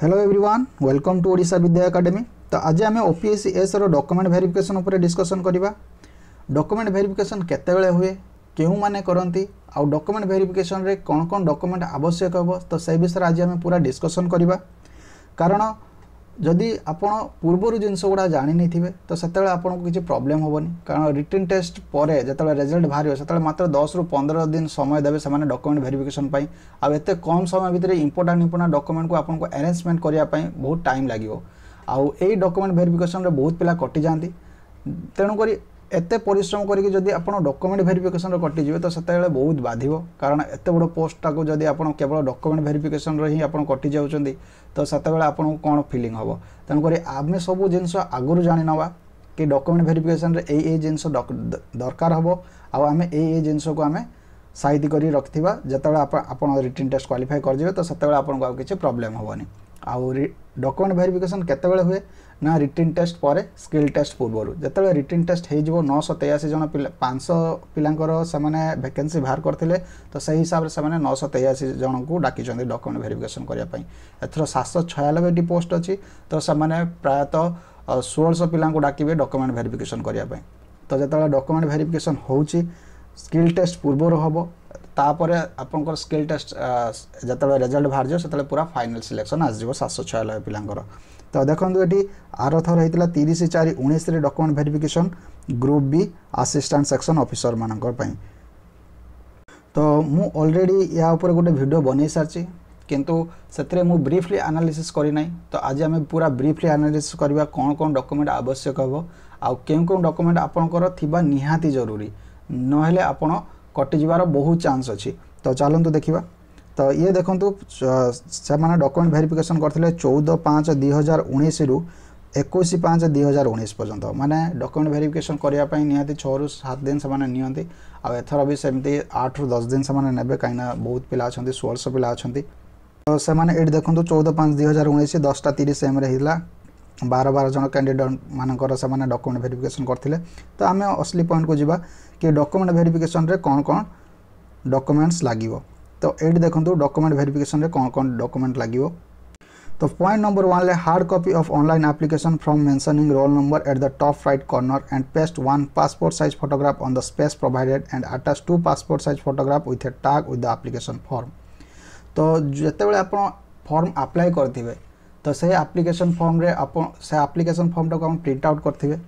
hello everyone welcome to Odisha Vidya Academy तो आज आम ओपीएससी एस डॉक्यूमेंट भेरिफिकेसन उपर डिस्कसन करवा डॉक्यूमेंट भेरिफिकेसन केतबले हुए क्यों करती आउ डॉक्यूमेंट भेरिफिकेसन रे कौन कौन डॉक्यूमेंट आवश्यक हे तो से विषय आज आम पूरा डिस्कसन करवा कारण जदि आप पूर्व जिनस गुड़ा जाणी नहीं थे तो से आपको किसी प्रोब्लेम होबनी कारण रिटर्न टेस्ट पर जितने बाहर से मात्र दस रु पंद्रह दिन समय देवे से डकुमेंट भेरिफिकेसन आते कम समय भितर इंपोर्टां इंपोर्टां डकुमेंट को आपको एरेजमेंट करने बहुत टाइम लगे आउ डकुमेंट भेरिफिकेसन में बहुत पिला कटि जाती तेणुक এতে পরিশ্রম করি যদি আপনার ডকুমেন্ট ভেরিফিকেসন কটিযে তো সেতবে বহুত বাধিব কারণ এত বড় পোস্টটা যদি আপনার কেবল ডকুমেন্ট ভেরিফিকেসন হি আপনার কটি যাচ্ছেন তো সেতবে আপনার কোণ ফিলিং হব তেমকরি আমি সবু জিনিস আগর জাঁ নেওয়া কি ডকুমেন্ট ভেরিফিকেসন এই এই জিনিস দরকার হব আমি এই এই জিনিসক আমি সাইড করি রাখা যেতবে আপনার রিটিন টেস্ট কোয়ালিফাই করবে তো সেতবে আপনার আর কিছু প্রোবলেম হবনি আউ ডকুমেন্ট ভেরিফিকেসন কেতবে হুয়ে ନା ରିଟିନ୍ ଟେଷ୍ଟ ପରେ ସ୍କିଲ୍ ଟେଷ୍ଟ ପୂର୍ବରୁ ଯେତେବେଳେ ରିଟିନ୍ ଟେଷ୍ଟ ହେଇଯିବ ନଅଶହ ତେୟାଅଶୀ ଜଣ ପିଲା ପାଞ୍ଚଶହ ପିଲାଙ୍କର ସେମାନେ ଭେକେନ୍ସି ବାହାର କରିଥିଲେ ତ ସେହି ହିସାବରେ ସେମାନେ ନଅଶହ ତେୟାଅଶୀ ଜଣଙ୍କୁ ଡାକିଛନ୍ତି ଡକ୍ୟୁମେଣ୍ଟ ଭେରିଫିକେସନ୍ କରିବା ପାଇଁ ଏଥର ସାତଶହ ଛୟାନବେଟି ପୋଷ୍ଟ ଅଛି ତ ସେମାନେ ପ୍ରାୟତଃ ଷୋହଳଶହ ପିଲାଙ୍କୁ ଡାକିବେ ଡକ୍ୟୁମେଣ୍ଟ ଭେରିଫିକେସନ୍ କରିବା ପାଇଁ ତ ଯେତେବେଳେ ଡକ୍ୟୁମେଣ୍ଟ ଭେରିଫିକେସନ୍ ହେଉଛି ସ୍କିଲ୍ ଟେଷ୍ଟ ପୂର୍ବରୁ ହେବ ତାପରେ ଆପଣଙ୍କର ସ୍କିଲ୍ ଟେଷ୍ଟ ଯେତେବେଳେ ରେଜଲ୍ଟ ବାହାରିଯିବ ସେତେବେଳେ ପୁରା ଫାଇନାଲ୍ ସିଲେକ୍ସନ୍ ଆସିଯିବ ସାତଶହ ଛୟାନବେ ପିଲାଙ୍କର ତ ଦେଖନ୍ତୁ ଏଠି ଆର ଥର ହେଇଥିଲା ତିରିଶ ଚାରି ଉଣେଇଶରେ document verification group B assistant section ଅଫିସରମାନଙ୍କ ପାଇଁ ତ ମୁଁ ଅଲରେଡ଼ି ଏହା ଉପରେ ଗୋଟେ ଭିଡ଼ିଓ ବନେଇ ସାରିଛି କିନ୍ତୁ ସେଥିରେ ମୁଁ ବ୍ରିଫଲି ଆନାଲିସିସ୍ କରିନାହିଁ ତ ଆଜି ଆମେ ପୁରା ବ୍ରିଫଲି ଆନାଲିସିସ୍ କରିବା କ'ଣ କ'ଣ ଡକୁମେଣ୍ଟ ଆବଶ୍ୟକ ହେବ ଆଉ କେଉଁ କେଉଁ ଡକୁମେଣ୍ଟ ଆପଣଙ୍କର ଥିବା ନିହାତି ଜରୁରୀ ନହେଲେ ଆପଣ कटिजार बहुत चान्स अच्छी तो चलत देखा तो ये देखो से डकुमेंट डक्युमेंट भेरिफिकेसन करते चौदह पाँच दुई हजार उन्नीस रु एक पाँच दुई हजार उन्नीस पर्यटन मैंने डकुमेंट भेरिफिकेसन करवाई नि रु सात दिन से आथर भी सेमती आठ रु दस दिन से ने कहीं बहुत पिला अच्छा षोलश पिला अच्छा तो से देखो चौदह पाँच दुई हजार उन्नीस दसटा तीस एम्रेला ବାର ବାର ଜଣ କ୍ୟାଣ୍ଡିଡେଟ୍ ମାନଙ୍କର ସେମାନେ ଡକୁମେଣ୍ଟ ଭେରିଫିକେସନ୍ କରିଥିଲେ ତ ଆମେ ଅସଲି ପଏଣ୍ଟକୁ ଯିବା କି ଡକୁମେଣ୍ଟ ଭେରିଫିକେସନ୍ରେ କ'ଣ କ'ଣ ଡକୁମେଣ୍ଟସ୍ ଲାଗିବ ତ ଏଇଠି ଦେଖନ୍ତୁ ଡକୁମେଣ୍ଟ ଭେରିଫିକେସନ୍ରେ କ'ଣ କ'ଣ ଡକୁମେଣ୍ଟ ଲାଗିବ ତ ପଏଣ୍ଟ ନମ୍ବର ୱାନ୍ରେ hard copy of online application from mentioning roll number at the top right corner and paste one passport size photograph on the space provided and attach two passport size photograph with a tag with the application form ତ ଯେତେବେଳେ ଆପଣ form apply କରିଥିବେ तो से application फर्म्रे से application form टाक print out करेंगे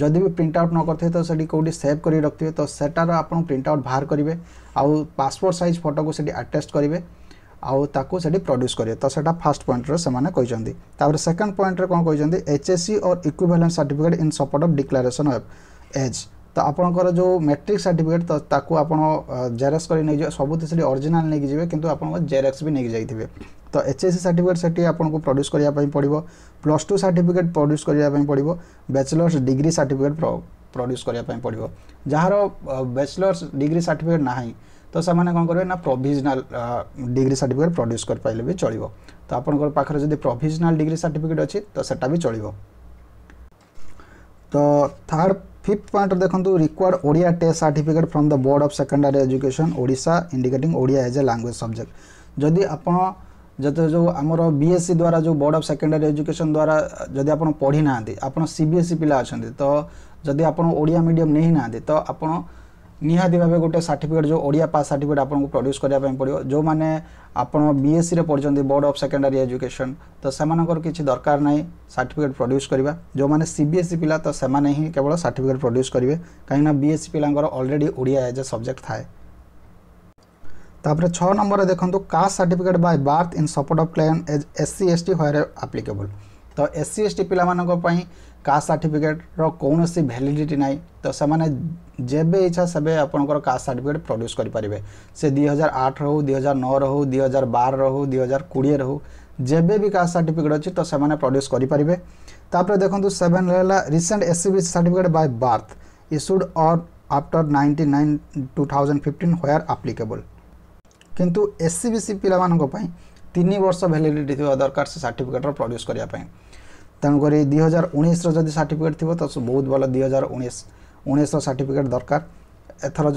जदि भी प्रिंट आउट न करते तो से कौटी सेव कर रखिए तो सेटार आप प्रिंट आउट बाहर करेंगे आउ पासपोर्ट सैज फटो को आटाच करेंगे आउ प्रड्यूस करेंगे तो सेटा फास्ट पॉइंट से कहते तापर सेकेंड पॉइंटर कौन कहते एच एस सी और equivalent certificate in support of declaration of age तो आपंकर जो मेट्रिक सार्टिफिकेट तो ताको आप जेरेक्स कर सबुति से अरिजिनाल नहीं जेरेक्स भी नहीं जाइए ତ ଏଚ୍ ଏସ୍ ସି ସାର୍ଟିଫିକେଟ୍ ସେଠି ଆପଣଙ୍କୁ ପ୍ରଡ୍ୟୁସ୍ କରିବା ପାଇଁ ପଡ଼ିବ ପ୍ଲସ୍ ଟୁ ସାର୍ଟିଫିକେଟ୍ ପ୍ରଡ୍ୟୁସ୍ କରିବା ପାଇଁ ପଡ଼ିବ ବ୍ୟାଚଲର୍ସ ଡିଗ୍ରୀ ସାର୍ଟିଫିକେଟ୍ ପ୍ରଡ୍ୟୁସ୍ କରିବା ପାଇଁ ପଡ଼ିବ ଯାହାର ବ୍ୟାଚଲର୍ସ ଡିଗ୍ରୀ ସାର୍ଟିଫିକେଟ୍ ନାହିଁ ତ ସେମାନେ କ'ଣ କରିବେ ନା ପ୍ରୋଭିଜନାଲ ଡିଗ୍ରୀ ସାର୍ଟିଫିକେଟ୍ ପ୍ରଡ୍ୟୁସ୍ କରିପାରିଲେ ବି ଚଳିବ ତ ଆପଣଙ୍କର ପାଖରେ ଯଦି ପ୍ରୋଭିଜନାଲ ଡିଗ୍ରୀ ସାର୍ଟିଫିକେଟ୍ ଅଛି ତ ସେଟା ବି ଚଳିବ ତ ଥାର୍ଡ଼ ଫିଫ୍ଥ ପଏଣ୍ଟ ଦେଖନ୍ତୁ required Odia test certificate from the board of secondary education Odisha indicating Odia as a language subject ଯଦି ଆପଣ ଯେତେ ଯେଉଁ ଆମର ବିଏସ୍ସି ଦ୍ୱାରା ଯେଉଁ ବୋର୍ଡ଼ ଅଫ୍ ସେକେଣ୍ଡାରୀ ଏଜୁକେସନ୍ ଦ୍ୱାରା ଯଦି ଆପଣ ପଢ଼ି ନାହାନ୍ତି ଆପଣ ସି ବି ଏସ୍ ଇ ପିଲା ଅଛନ୍ତି ତ ଯଦି ଆପଣ ଓଡ଼ିଆ ମିଡ଼ିୟମ୍ ନେଇନାହାନ୍ତି ତ ଆପଣ ନିହାତି ଭାବେ ଗୋଟେ ସାର୍ଟିଫିକେଟ୍ ଯେଉଁ ଓଡ଼ିଆ ପାସ୍ ସାର୍ଟିଫିକେଟ୍ ଆପଣଙ୍କୁ ପ୍ରଡ୍ୟୁସ୍ କରିବା ପାଇଁ ପଡ଼ିବ ଯେଉଁମାନେ ଆପଣ ବିଏସ୍ସିରେ ପଢ଼ିଛନ୍ତି ବୋର୍ଡ଼ ଅଫ୍ ସେକେଣ୍ଡାରୀ ଏଜୁକେସନ୍ ତ ସେମାନଙ୍କର କିଛି ଦରକାର ନାହିଁ ସାର୍ଟିଫିକେଟ୍ ପ୍ରଡ୍ୟୁସ୍ କରିବା ଯେଉଁମାନେ ସି ବି ଏସ୍ ଇ ପିଲା ତ ସେମାନେ ହିଁ କେବଳ ସାର୍ଟିଫିକେଟ୍ ପ୍ରଡ୍ୟୁସ୍ କରିବେ କାହିଁକିନା ବିଏସ୍ସି ପିଲାଙ୍କର already Odia as a subject ଥାଏ তাপরে ছ নম্বরে দেখুন caste certificate by birth in support of client as SC ST where applicable তো এসসি এসটি ପିଲାମାନଙ୍କ ପାଇଁ କାଷ୍ଟ ସାର୍ଟିଫିକେଟ୍ର କୌଣସି ଭ୍ୟାଲିଡ଼ିଟି ନାହିଁ ତ ସେମାନେ ଯେବେ ଇଚ୍ଛା ସେବେ ଆପଣଙ୍କର କାଷ୍ଟ ସାର୍ଟିଫିକେଟ୍ ପ୍ରଡ୍ୟୁସ୍ କରିପାରିବେ ସେ ଦୁଇ ହଜାର ଆଠର ହେଉ ଦୁଇ ହଜାର ନଅର ହେଉ ଦୁଇ ହଜାର ବାରର ହେଉ ଦୁଇ ହଜାର କୋଡ଼ିଏର ହେଉ ଯେବେ ବି କାଷ୍ଟ ସାର୍ଟିଫିକେଟ୍ ଅଛି ତ ସେମାନେ ପ୍ରଡ୍ୟୁସ୍ କରିପାରିବେ ତାପରେ ଦେଖନ୍ତୁ ସେଭେନ୍ ହେଲା recent S C B certificate by birth issued or after ninety nine two thousand fifteen where applicable କିନ୍ତୁ ଏସ୍ ସି ବି ସି ପିଲାମାନଙ୍କ ପାଇଁ ତିନି ବର୍ଷ ଭ୍ୟାଲିଡ଼ିଟି ଥିବା ଦରକାର ସେ ସାର୍ଟିଫିକେଟ୍ର ପ୍ରଡ୍ୟୁସ୍ କରିବା ପାଇଁ ତେଣୁକରି ଦୁଇ ହଜାର ଉଣେଇଶର ଯଦି ସାର୍ଟିଫିକେଟ୍ ଥିବ ତ ବହୁତ ଭଲ ଦୁଇ ହଜାର ଉଣେଇଶ ଉଣେଇଶର ସାର୍ଟିଫିକେଟ୍ ଦରକାର ଏଥର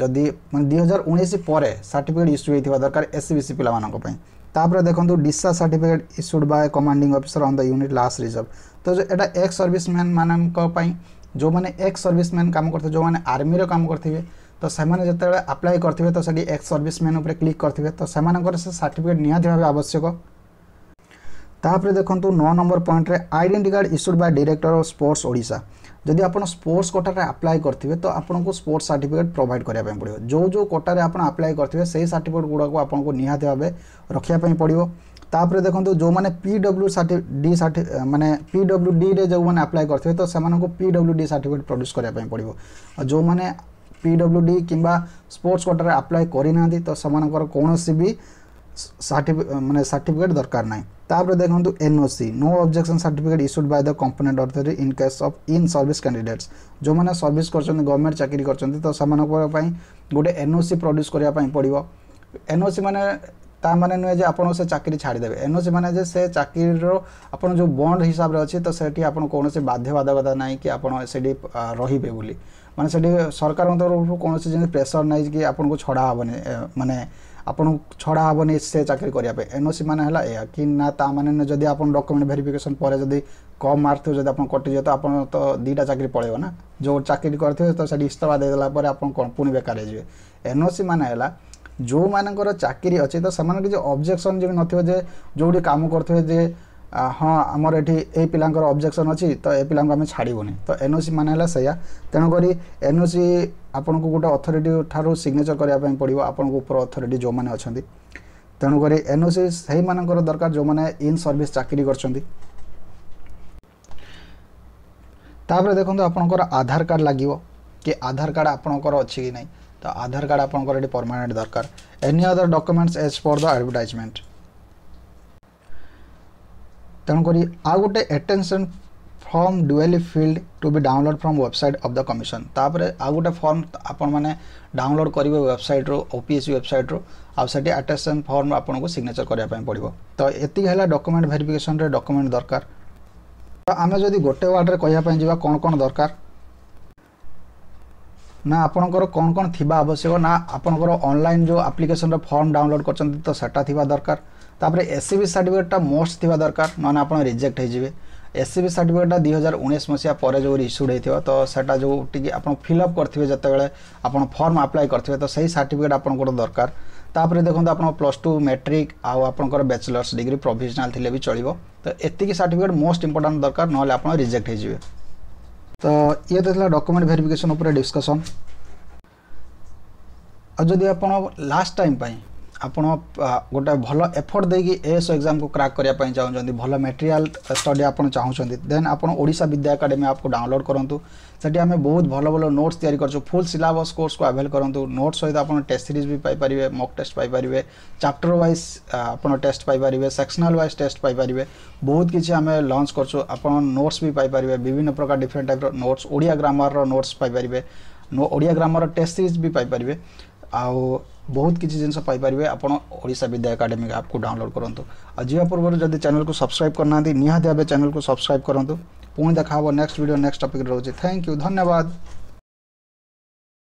ଯଦି ମାନେ ଦୁଇ ହଜାର ଉଣେଇଶ ପରେ ସାର୍ଟିଫିକେଟ୍ ଇସ୍ୟୁ ହୋଇଥିବା ଦରକାର ଏସ୍ ସି ବି ସି ପିଲାମାନଙ୍କ ପାଇଁ ତାପରେ ଦେଖନ୍ତୁ ଡିସା certificate issued by commanding officer on the unit last reserve ତ ଏଇଟା ଏକ୍ସ ସର୍ଭିସମ୍ୟାନ୍ ମାନଙ୍କ ପାଇଁ ଯେଉଁମାନେ ଏକ୍ସ ସର୍ଭିସମ୍ୟାନ୍ କାମ କରିଥିବେ ଯେଉଁମାନେ ଆର୍ମିର କାମ କରିଥିବେ ତ ସେମାନେ ଯେତେବେଳେ ଆପ୍ଲାଏ କରିଥିବେ ତ ସେଠି ଏକ୍ସ ସର୍ଭିସମ୍ୟାନ୍ ଉପରେ କ୍ଲିକ୍ କରିଥିବେ ତ ସେମାନଙ୍କର ସେ ସାର୍ଟିଫିକେଟ୍ ନିହାତି ଭାବେ ଆବଶ୍ୟକ ତାପରେ ଦେଖନ୍ତୁ ନଅ ନମ୍ବର ପଏଣ୍ଟରେ identity card issued by director of sports Odisha ଯଦି ଆପଣ ସ୍ପୋର୍ଟସ୍ କୋଟାରେ ଆପ୍ଲାଏ କରିଥିବେ ତ ଆପଣଙ୍କୁ ସ୍ପୋର୍ଟସ୍ ସାର୍ଟିଫିକେଟ୍ ପ୍ରୋଭାଇଡ଼ କରିବା ପାଇଁ ପଡ଼ିବ ଯେଉଁ ଯେଉଁ କୋଟାରେ ଆପଣ ଆପ୍ଲାଏ କରିଥିବେ ସେହି ସାର୍ଟିଫିକେଟ୍ ଗୁଡ଼ାକୁ ଆପଣଙ୍କୁ ନିହାତି ଭାବେ ରଖିବା ପାଇଁ ପଡ଼ିବ ତାପରେ ଦେଖନ୍ତୁ ଯେଉଁମାନେ ପି ଡବ୍ଲ୍ୟୁ ସାର୍ଟି ଡି ସାର୍ଟି ମାନେ ପି ଡବ୍ଲ୍ୟୁ ଡିରେ ଯେଉଁମାନେ ଆପ୍ଲାଏ କରିଥିବେ ତ ସେମାନଙ୍କୁ P W D certificate produce କରିବା ପାଇଁ ପଡ଼ିବ ଆଉ ଯେଉଁମାନେ ପିଡବ୍ଲ୍ୟୁଡି କିମ୍ବା ସ୍ପୋର୍ଟସ୍ କୋଟାରେ ଆପ୍ଲାଏ କରିନାହାନ୍ତି ତ ସେମାନଙ୍କର କୌଣସି ବି ମାନେ ସାର୍ଟିଫିକେଟ୍ ଦରକାର ନାହିଁ ତାପରେ ଦେଖନ୍ତୁ NOC no objection certificate issued by the component authority in case of in service candidates ଯେଉଁମାନେ ସର୍ଭିସ୍ କରିଛନ୍ତି ଗଭର୍ଣ୍ଣମେଣ୍ଟ ଚାକିରି କରିଛନ୍ତି ତ ସେମାନଙ୍କ ପାଇଁ ଗୋଟେ ଏନ୍ଓସି ପ୍ରଡ୍ୟୁସ୍ କରିବା ପାଇଁ ପଡ଼ିବ ଏନ୍ଓସି ମାନେ ତା ମାନେ ନୁହେଁ ଯେ ଆପଣ ସେ ଚାକିରି ଛାଡ଼ିଦେବେ ଏନ୍ଓସି ମାନେ ଯେ ସେ ଚାକିରିର ଆପଣ ଯେଉଁ ବଣ୍ଡ ହିସାବରେ ଅଛି ତ ସେଠି ଆପଣ କୌଣସି ବାଧ୍ୟବାଧକତା ନାହିଁ କି ଆପଣ ସେଠି ରହିବେ ବୋଲି ମାନେ ସେଠି ସରକାରଙ୍କ ତରଫରୁ କୌଣସି ଯେମିତି ପ୍ରେସର ନାହିଁ କି ଆପଣଙ୍କୁ ଛଡ଼ା ହେବନି ମାନେ ଆପଣଙ୍କୁ ଛଡ଼ା ହେବନି ସେ ଚାକିରି କରିବା ପାଇଁ ଏନ୍ଓସି ମାନେ ହେଲା ଏହା କି ନା ତା'ମାନେ ଯଦି ଆପଣ ଡକୁମେଣ୍ଟ ଭେରିଫିକେସନ୍ ପରେ ଯଦି କମ୍ ମାର୍କ ଥିବ ଯଦି ଆପଣ କଟିଯିବ ତ ଆପଣ ତ ଦୁଇଟା ଚାକିରି ପଳେଇବ ନା ଯେଉଁ ଚାକିରି କରିଥିବେ ତ ସେଠି ଇସ୍ତଫା ଦେଇଦେଲା ପରେ ଆପଣ କ'ଣ ପୁଣି ବେକାର ହେଇଯିବେ ଏନ୍ଓସି ମାନେ ହେଲା ଯେଉଁମାନଙ୍କର ଚାକିରି ଅଛି ତ ସେମାନଙ୍କୁ କିଛି ଅବଜେକ୍ସନ୍ ଯେମିତି ନଥିବ ଯେ ଯେଉଁଠି କାମ କରୁଥିବେ ଯେ ହଁ ଆମର ଏଠି ଏଇ ପିଲାଙ୍କର ଅବଜେକ୍ସନ୍ ଅଛି ତ ଏ ପିଲାଙ୍କୁ ଆମେ ଛାଡ଼ିବୁନି ତ ଏନ୍ଓସି ମାନେ ହେଲା ସେଇଆ ତେଣୁକରି ଏନ୍ଓସି ଆପଣଙ୍କୁ ଗୋଟେ ଅଥରିଟି ଠାରୁ ସିଗ୍ନେଚର୍ କରିବା ପାଇଁ ପଡ଼ିବ ଆପଣଙ୍କ ଉପର ଅଥରିଟି ଯେଉଁମାନେ ଅଛନ୍ତି ତେଣୁକରି ଏନ୍ଓସି ସେଇମାନଙ୍କର ଦରକାର ଯେଉଁମାନେ ଇନ୍ ସର୍ଭିସ୍ ଚାକିରି କରିଛନ୍ତି ତାପରେ ଦେଖନ୍ତୁ ଆପଣଙ୍କର ଆଧାର କାର୍ଡ଼ ଲାଗିବ କି ଆଧାର କାର୍ଡ଼ ଆପଣଙ୍କର ଅଛି କି ନାହିଁ ତ ଆଧାର କାର୍ଡ଼ ଆପଣଙ୍କର ଏଠି ପରମାନେଣ୍ଟ ଦରକାର any other documents as for the advertisement তেমনি আউ গোটে attention form duly filled to be download from website of the commission তাপরে আউ গোটে ফর্ম আপন মানে ডাউনলোড করবে ওয়েবসাইট্রু ওপিএসসি ওয়েবসাইট্রু আউ সেটি আটেস্টেসন ফর্ম আপনার সিগনেচর করা পড়ব তো এটি হল ডকুমেন্ট ভেরিফিকেসনরে ডকুমেন্ট দরকার তো আমি যদি গোটে ওয়ার্ডরে কহা যা কোণ কোণ দরকার ନା ଆପଣଙ୍କର କ'ଣ କ'ଣ ଥିବା ଆବଶ୍ୟକ ନା ଆପଣଙ୍କର ଅନଲାଇନ୍ ଯେଉଁ ଆପ୍ଲିକେସନ୍ର ଫର୍ମ ଡାଉନଲୋଡ଼୍ କରିଛନ୍ତି ତ ସେଟା ଥିବା ଦରକାର তাপরে এসসিবি সার্টিফিকেটটা মোস্ট থাকা দরকার নহে আপনার রিজেক্ট হয়ে এসসিবি সার্টিফিকেটটা দুই হাজার উনিশ মশিয়া পরে যে ইস্যুড হয়েছিল তো সেটা যেটিকি আপনার ফিল আপ করতে যেতবে আপনার ফর্ম আপ্লাই করতে তো সেই সার্টিফিকেট আপনার গোটে দরকার তাপরে দেখুন আপনার প্লস টু ম্যাট্রিক আপনার ব্যাচেলর্স ডিগ্রি প্রভিজনাল থিলে বি চলব তো এতিকি সার্টিফিকেট মোস্ট ইম্পর্টাট দরকার নহলে আপনার রিজেক্ট হয়ে যাবে তো ইয়ে তো লা ডকুমেন্ট ভেরিফিকেসন উপরে ডিসকসন আর যদি আপনার লাস্ট টাইম পাই ଆପଣ ଗୋଟେ ଭଲ ଏଫର୍ଟ ଦେଇକି ଏଏସ୍ ଏକ୍ଜାମକୁ କ୍ରାକ୍ କରିବା ପାଇଁ ଚାହୁଁଛନ୍ତି ଭଲ ମେଟେରିଆଲ୍ ଷ୍ଟଡ଼ି ଆପଣ ଚାହୁଁଛନ୍ତି ଦେନ୍ ଆପଣ ଓଡ଼ିଶା ବିଦ୍ୟା ଏକାଡେମୀ ଆପ୍କୁ ଡାଉନଲୋଡ଼୍ କରନ୍ତୁ ସେଠି ଆମେ ବହୁତ ଭଲ ଭଲ ନୋଟ୍ସ ତିଆରି କରୁଛୁ ଫୁଲ୍ ସିଲାବସ୍ କୋର୍ସକୁ ଆଭେଲ୍ କରନ୍ତୁ ନୋଟ୍ ସହିତ ଆପଣ ଟେଷ୍ଟ ସିରିଜ୍ ବି ପାଇପାରିବେ ମକ୍ ଟେଷ୍ଟ ପାଇପାରିବେ ଚାପ୍ଟର ୱାଇଜ୍ ଆପଣ ଟେଷ୍ଟ ପାଇପାରିବେ ସେକ୍ସନାଲ୍ ୱାଇଜ୍ ଟେଷ୍ଟ ପାଇପାରିବେ ବହୁତ କିଛି ଆମେ ଲଞ୍ଚ କରୁଛୁ ଆପଣ ନୋଟ୍ସ ବି ପାଇପାରିବେ ବିଭିନ୍ନ ପ୍ରକାର ଡିଫରେଣ୍ଟ ଟାଇପ୍ର ନୋଟ୍ସ ଓଡ଼ିଆ ଗ୍ରାମାରର ନୋଟ୍ସ ପାଇପାରିବେ ଓଡ଼ିଆ ଗ୍ରାମାରର ଟେଷ୍ଟ ସିରିଜ୍ ବି ପାଇପାରିବେ ଆଉ बहुत किसी जिनस आपड़शा विद्या एकाडेमी आप को डाउनलोड करूँ आज पूर्व जब चैनल को सब्सक्राइब करना निहत चैनल को सब्सक्राइब करूँ पुणी देखा नेक्स्ट वीडियो नेक्स्ट टॉपिक रोचे थैंक यू धन्यवाद